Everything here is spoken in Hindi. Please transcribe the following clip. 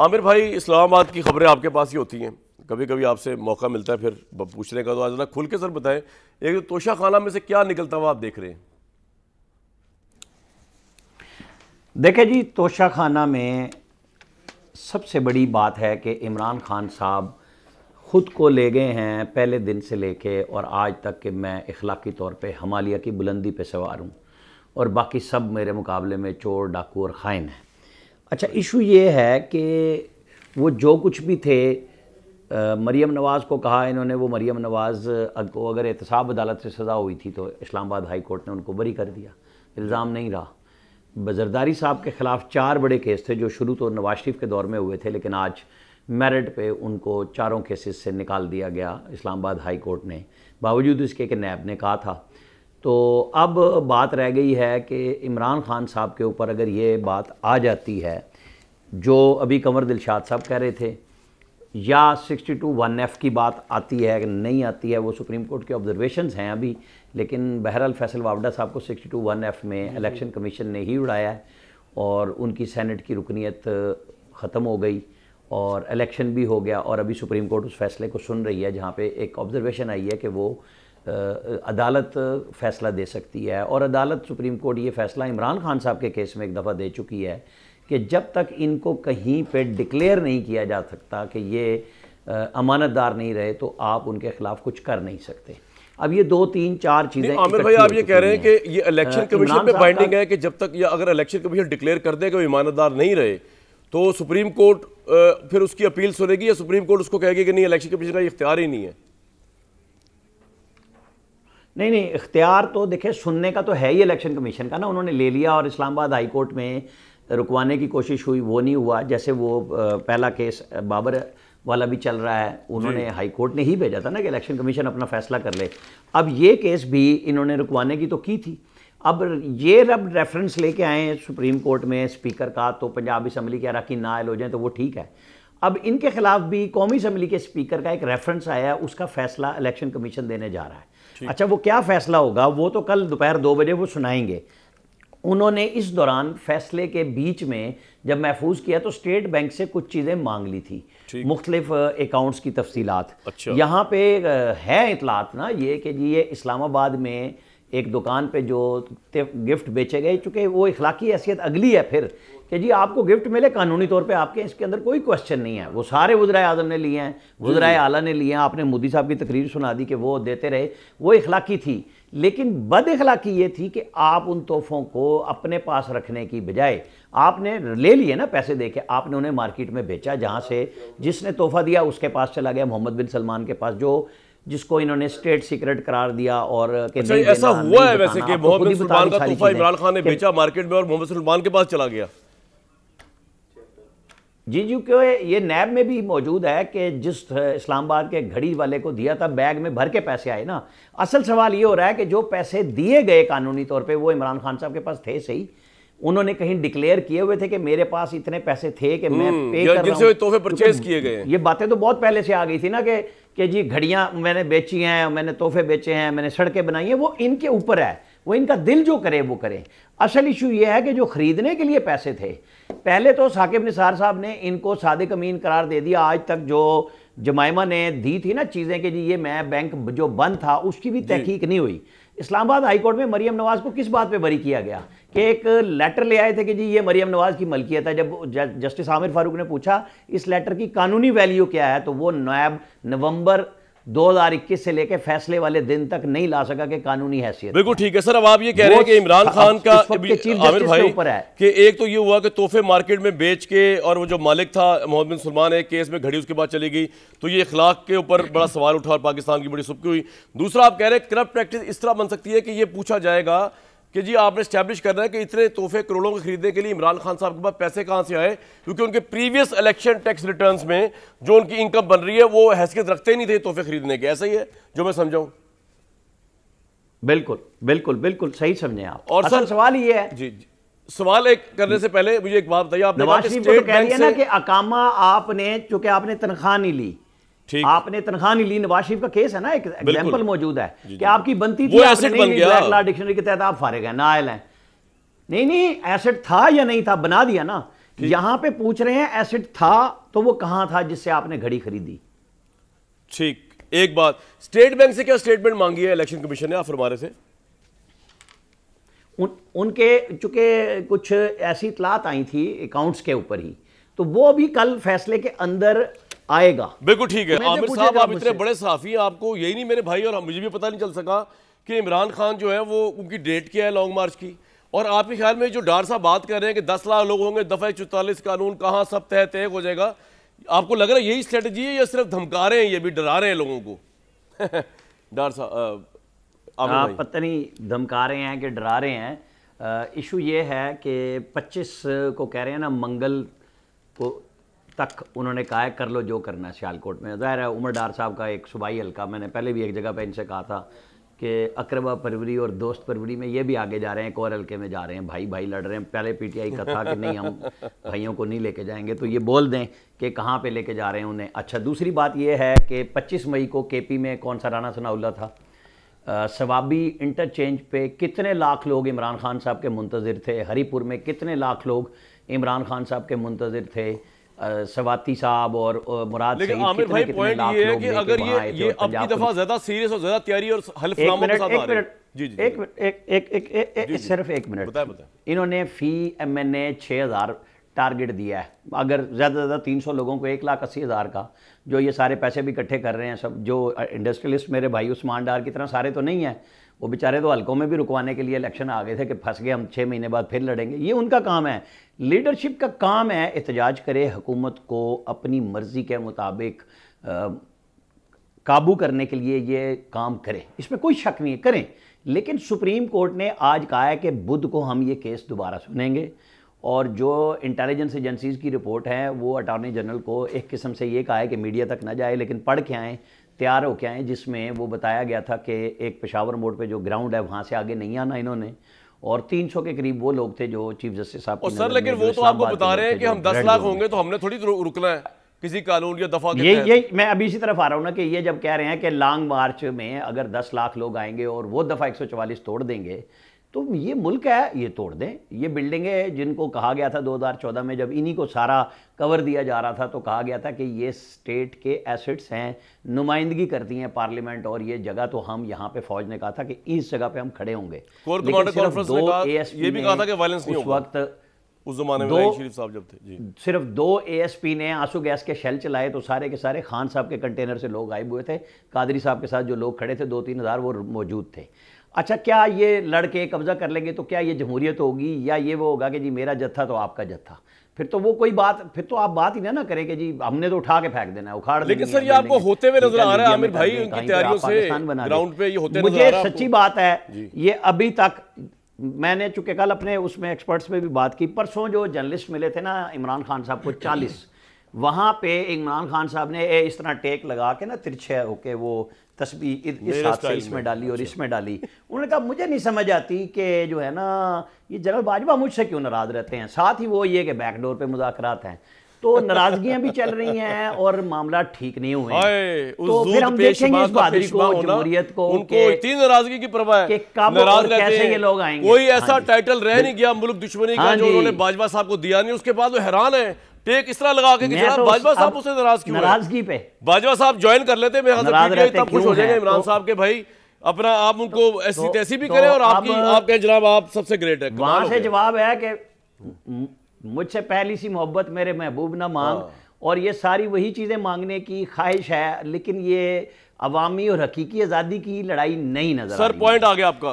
आमिर भाई इस्लामाबाद की खबरें आपके पास ही होती हैं कभी कभी आपसे मौका मिलता है फिर पूछने का तो आज ना खुल के सर बताएं एक तोशा खाना में से क्या निकलता हुआ आप देख रहे हैं देखें जी तोशा खाना में सबसे बड़ी बात है कि इमरान खान साहब ख़ुद को ले गए हैं पहले दिन से लेके और आज तक कि मैं इखलाकी तौर पे हमालिया की बुलंदी पे सवार हूँ और बाकी सब मेरे मुकाबले में चोर डाकू और ख़ाइन हैं अच्छा इशू ये है कि वो जो कुछ भी थे मरीम नवाज़ को कहा इन्होंने वो मरीम नवाज़ को अगर एहतसाब अदालत से सज़ा हुई थी तो इस्लामाबाद हाई कोर्ट ने उनको बरी कर दिया इल्ज़ाम नहीं रहा बजरदारी साहब के ख़िलाफ़ चार बड़े केस थे जो शुरू तो नवाज शरीफ के दौर में हुए थे लेकिन आज मेरिट पे उनको चारों केसेस से निकाल दिया गया इस्लामाबाद हाई कोर्ट ने बावजूद इसके कि नैब ने कहा था तो अब बात रह गई है कि इमरान खान साहब के ऊपर अगर ये बात आ जाती है जो अभी कंवर दिलशाद साहब कह रहे थे या 62 टू वन एफ़ की बात आती है नहीं आती है वो सुप्रीम कोर्ट के ऑब्जर्वेशन हैं अभी लेकिन बहरहाल फैसल वावडा साहब को 62 टू वन एफ़ में इलेक्शन कमीशन ने ही उड़ाया है और उनकी सेनेट की रुकनीत ख़त्म हो गई और इलेक्शन भी हो गया और अभी सुप्रीम कोर्ट उस फैसले को सुन रही है जहाँ पे एक ऑब्जर्वेशन आई है कि वो अदालत फैसला दे सकती है और अदालत सुप्रीम कोर्ट ये फैसला इमरान खान साहब के केस में एक दफ़ा दे चुकी है कि जब तक इनको कहीं पे डिक्लेयर नहीं किया जा सकता कि ये अमानतदार नहीं रहे तो आप उनके खिलाफ कुछ कर नहीं सकते अब ये दो तीन चार चीजें आमिर भाई आप ये कह रहे हैं कि ये इलेक्शन कमीशन पे बाइंडिंग है कि जब तक या अगर इलेक्शन कमीशन डिक्लेयर कर दे कि वो ईमानदार नहीं रहे तो सुप्रीम कोर्ट फिर उसकी अपील सुनेगी या सुप्रीम कोर्ट उसको कहेगी कि नहीं इलेक्शन कमीशन का इख्तियार ही नहीं है नहीं नहीं इख्तियार तो देखिए सुनने का तो है ही इलेक्शन कमीशन का ना उन्होंने ले लिया और इस्लामाबाद हाई कोर्ट में रुकवाने की कोशिश हुई वो नहीं हुआ जैसे वो पहला केस बाबर वाला भी चल रहा है उन्होंने हाई कोर्ट ने ही भेजा था ना कि इलेक्शन कमीशन अपना फैसला कर ले अब ये केस भी इन्होंने रुकवाने की तो की थी अब ये रब रेफरेंस लेके आए सुप्रीम कोर्ट में स्पीकर का तो पंजाब असम्बली के की ना आयल हो जाए तो वो ठीक है अब इनके खिलाफ भी कौमी असम्बली के स्पीकर का एक रेफरेंस आया है उसका फैसला इलेक्शन कमीशन देने जा रहा है अच्छा वो क्या फैसला होगा वो तो कल दोपहर दो बजे वो सुनाएंगे उन्होंने इस दौरान फैसले के बीच में जब महफूज किया तो स्टेट बैंक से कुछ चीज़ें मांग ली थी मुख्तलिफ अकाउंट्स की तफसीलात अच्छा। यहाँ पे है इतलात ना ये कि जी ये इस्लामाबाद में एक दुकान पे जो गिफ्ट बेचे गए चूँकि वो इखलाकी हैसियत अगली है फिर कि जी आपको गिफ्ट मिले कानूनी तौर पे आपके इसके अंदर कोई क्वेश्चन नहीं है वो सारे वजरा आजम ने लिए हैं वजरा आला ने लिए हैं आपने मोदी साहब की तकरीर सुना दी कि वो देते रहे वो इखलाकी थी लेकिन बद अखलाकी ये थी कि आप उन तोहफ़ों को अपने पास रखने की बजाय आपने ले लिए ना पैसे दे के आपने उन्हें मार्केट में बेचा जहाँ से जिसने तोहफ़ा दिया उसके पास चला गया मोहम्मद बिन सलमान के पास जो जिसको इन्होंने स्टेट सीक्रेट करार दिया और अच्छा, ऐसा हुआ है वैसे कि मोहम्मद सुल्तान का तोहफा इमरान खान ने बेचा मार्केट में और मोहम्मद सुल्तान के पास चला गया जी जी क्यों ये नैब में भी मौजूद है कि जिस इस्लामाबाद के घड़ी वाले को दिया था बैग में भर के पैसे आए ना असल सवाल ये हो रहा है कि जो पैसे दिए गए कानूनी तौर पे वो इमरान खान साहब के पास थे सही उन्होंने कहीं डिक्लेयर किए हुए थे कि मेरे पास इतने पैसे थे कि मैं पे हम्म, कर रहा हूं तोहफे परचेज तो किए गए ये बातें तो बहुत पहले से आ गई थी ना कि कि जी घड़ियाँ मैंने बेची हैं मैंने तोहफे बेचे हैं मैंने सड़कें बनाई हैं वो इनके ऊपर है वो इनका दिल जो करे वो करें असल इशू ये है कि जो ख़रीदने के लिए पैसे थे पहले तो साकिब निसार साहब ने इनको सादे कमीन करार दे दिया आज तक जो जमायमा ने दी थी ना चीज़ें कि जी ये मैं बैंक जो बंद था उसकी भी तहकीक नहीं हुई इस्लामाबाद हाईकोर्ट में मरीम नवाज़ को किस बात पे बरी किया गया कि एक लेटर ले आए थे कि जी ये मरीम नवाज़ की मलकियत है जब जस्टिस आमिर फारूक ने पूछा इस लेटर की कानूनी वैल्यू क्या है तो वो नायब नवंबर 2021 से लेकर फैसले वाले दिन तक नहीं ला सका कि कानूनी हैसियत बिल्कुल ठीक है सर अब आप ये कह रहे हैं कि इमरान हाँ, खान का आमिर भाई ऊपर है कि एक तो ये हुआ कि तोहफे मार्केट में बेच के और वो जो मालिक था मोहम्मद बिन सलमान है केस में घड़ी उसके बाद चली गई तो ये इखलाक के ऊपर बड़ा सवाल उठा और पाकिस्तान की बड़ी सुबकी हुई दूसरा आप कह रहे हैं करप्ट प्रैक्टिस इस तरह बन सकती है कि ये पूछा जाएगा कि जी आपने स्टैब्लिश करना है कि इतने तोहफे करोड़ों के खरीदने के लिए इमरान खान साहब के पास पैसे कहाँ से आए क्योंकि उनके प्रीवियस इलेक्शन टैक्स रिटर्न्स में जो उनकी इनकम बन रही है वो हैसियत रखते नहीं थे तोहफे खरीदने के ऐसा ही है जो मैं समझाऊँ बिल्कुल बिल्कुल बिल्कुल सही समझे आप और सर सवाल ये है जी, जी सवाल एक करने से पहले मुझे एक बात बताइए आप नवाज शरीफ तो कह दिया ना कि अकामा आपने चूंकि आपने तनख्वाह नहीं ली आपने तनख्वाह नहीं ली नवाज शरीफ का केस है ना एक एग्जाम्पल मौजूद है कि आपकी बनती थी ब्लैक लॉ डिक्शनरी के तहत आप फारिग हैं नायल हैं नहीं नहीं एसेट था या नहीं था बना दिया ना यहां पे पूछ रहे हैं एसेट था तो वो कहां था जिससे आपने घड़ी खरीदी ठीक एक बात स्टेट बैंक से क्या स्टेटमेंट मांगी है इलेक्शन कमीशन ने आप हमारे से उन, उनके चूंकि कुछ ऐसी इतलात आई थी अकाउंट्स के ऊपर ही तो वो भी कल फैसले के अंदर आएगा बिल्कुल ठीक है आमिर साहब आप इतने बड़े साफी आपको यही नहीं मेरे भाई और मुझे भी पता नहीं चल सका कि इमरान खान जो है वो उनकी डेट क्या है लॉन्ग मार्च की और आपके ख्याल में जो डार साहब बात कर रहे हैं कि दस लाख लोग होंगे दफ़ा चौतालीस कानून कहाँ सब तय तय हो जाएगा आपको लग रहा है यही स्ट्रेटजी है या सिर्फ धमका रहे हैं ये भी डरा रहे हैं लोगों को डार साहब आप पता नहीं धमका रहे हैं कि डरा रहे हैं इशू ये है कि 25 को कह रहे हैं ना मंगल को तक उन्होंने कहा है कर लो जो करना है सियालकोट में ज़ाहिर है उमर डार साहब का एक सूबाई हल्का मैंने पहले भी एक जगह पर इनसे कहा था कि अकरबा परवरी और दोस्त परवरी में ये भी आगे जा रहे हैं एक और हल्के में जा रहे हैं भाई भाई लड़ रहे हैं पहले पीटीआई का था कि नहीं हम भाइयों को नहीं लेके जाएंगे तो ये बोल दें कि कहाँ पे लेके जा रहे हैं उन्हें अच्छा दूसरी बात ये है कि 25 मई को केपी में कौन सा राना सनाउल्ला था सवाबी इंटरचेंज पर कितने लाख लोग इमरान खान साहब के मुंतज़र थे हरीपुर में कितने लाख लोग इमरान खान साहब के मुंतज़र थे सवाती साहब और, मुराद लेकिन आमिर भाई पॉइंट ये है कि अगर ये ये अब की दफा ज्यादा सीरियस और ज्यादा तैयारी और हल्फनामों के साथ आ रहे हैं जी जी एक एक एक एक एक, सिर्फ एक मिनट बताएं बताएं इन्होंने फी एमएनए 6000 टारगेट दिया है अगर ज़्यादा ज़्यादा 300 लोगों को एक लाख अस्सी हज़ार का जो ये सारे पैसे भी इकट्ठे कर रहे हैं सब जो इंडस्ट्रियलिस्ट मेरे भाई उस्मान डार की तरह सारे तो नहीं है वो बेचारे तो हल्कों में भी रुकवाने के लिए इलेक्शन आ गए थे कि फंस गए हम छः महीने बाद फिर लड़ेंगे ये उनका काम है लीडरशिप का काम है एहतजाज करे हुकूमत को अपनी मर्ज़ी के मुताबिक काबू करने के लिए ये काम करें इसमें कोई शक नहीं है करें लेकिन सुप्रीम कोर्ट ने आज कहा है कि बुध को हम ये केस दोबारा सुनेंगे और जो इंटेलिजेंस एजेंसीज़ की रिपोर्ट है वो अटॉर्नी जनरल को एक किस्म से ये कहा है कि मीडिया तक ना जाए लेकिन पढ़ के आएँ तैयार होके आए जिसमें वो बताया गया था कि एक पेशावर मोड पे जो ग्राउंड है वहाँ से आगे नहीं आना इन्होंने और 300 के करीब वो लोग थे जो चीफ जस्टिस साहब और सर लेकिन वो तो आपको बता रहे हैं कि हम 10 लाख होंगे तो हमने थोड़ी रुकना है किसी कानून या दफा ये ये मैं अभी इसी तरफ आ रहा हूँ ना कि ये जब कह रहे हैं कि लॉन्ग मार्च में अगर 10 लाख लोग आएंगे और वो दफा 144 तोड़ देंगे तो ये मुल्क है ये तोड़ दें ये बिल्डिंगें जिनको कहा गया था 2014 में जब इन्हीं को सारा कवर दिया जा रहा था तो कहा गया था कि ये स्टेट के एसेट्स हैं नुमाइंदगी करती हैं पार्लियामेंट और ये जगह तो हम यहाँ पे फौज ने कहा था कि इस जगह पे हम खड़े होंगे सिर्फ दो ए एस पी वक्त उस जमाने में शरीफ साहब जब थे जी सिर्फ दो एएसपी ने आंसू गैस के शेल चलाए तो सारे के सारे खान साहब के कंटेनर से लोग गायब हुए थे कादरी साहब के साथ जो लोग खड़े थे दो तीन हज़ार वो मौजूद थे अच्छा क्या ये लड़के कब्ज़ा कर लेंगे तो क्या ये जमहूरियत होगी या ये वो होगा कि जी मेरा जत्था तो आपका जत्था फिर तो वो कोई बात फिर तो आप बात ही ना ना करें कि जी हमने तो उठा के फेंक देना है उखाड़ लेकिन सर ये आपको होते हुए नजर आ रहा है आमिर भाई उनकी तैयारियों से ग्राउंड पे ये होते मुझे सच्ची बात है ये अभी तक मैंने चूंकि कल अपने उसमें एक्सपर्ट्स में भी बात की परसों जो जर्नलिस्ट मिले थे ना इमरान खान साहब को चालीस वहाँ पे इमरान खान साहब ने इस तरह टेक लगा के ना तिरछे होके वो तस्वीर इस हाथ से इसमें डाली अच्छा। और इसमें डाली उन्होंने कहा मुझे नहीं समझ आती कि जो है ना ये जनरल बाजवा मुझसे क्यों नाराज़ रहते हैं साथ ही वो ये कि बैकडोर पे मुजाकर हैं तो नाराजगियां भी चल रही हैं और मामला ठीक नहीं हुए उस तो फिर हम देखेंगे इस बादरी को जमहूरियत को उनको इतनी नाराजगी की परवाह है कब और कैसे ये लोग आएंगे कोई ऐसा टाइटल हाँ रह नहीं गया मुल्क दुश्मनी का हाँ जो उन्होंने बाजवा साहब को दिया नहीं उसके बाद वो हैरान है टेक इस तरह लगा के जनाब तो बाजवा साहब उसे नाराज क्यों नाराजगी पे बाजवा साहब ज्वाइन कर लेते मेरे हाथ तब खुश हो जाएंगे इमरान तो- साहब के भाई अपना आप उनको तो- ऐसी तैसी भी करें और आपकी आप कहें जनाब आप सबसे ग्रेट है वहां से जवाब है कि मुझसे पहली सी मोहब्बत मेरे महबूब ना मांग हाँ। और ये सारी वही चीज़ें मांगने की ख्वाहिश है लेकिन ये अवामी और हकीकी आज़ादी की लड़ाई नहीं नजर सर पॉइंट आ गया आपका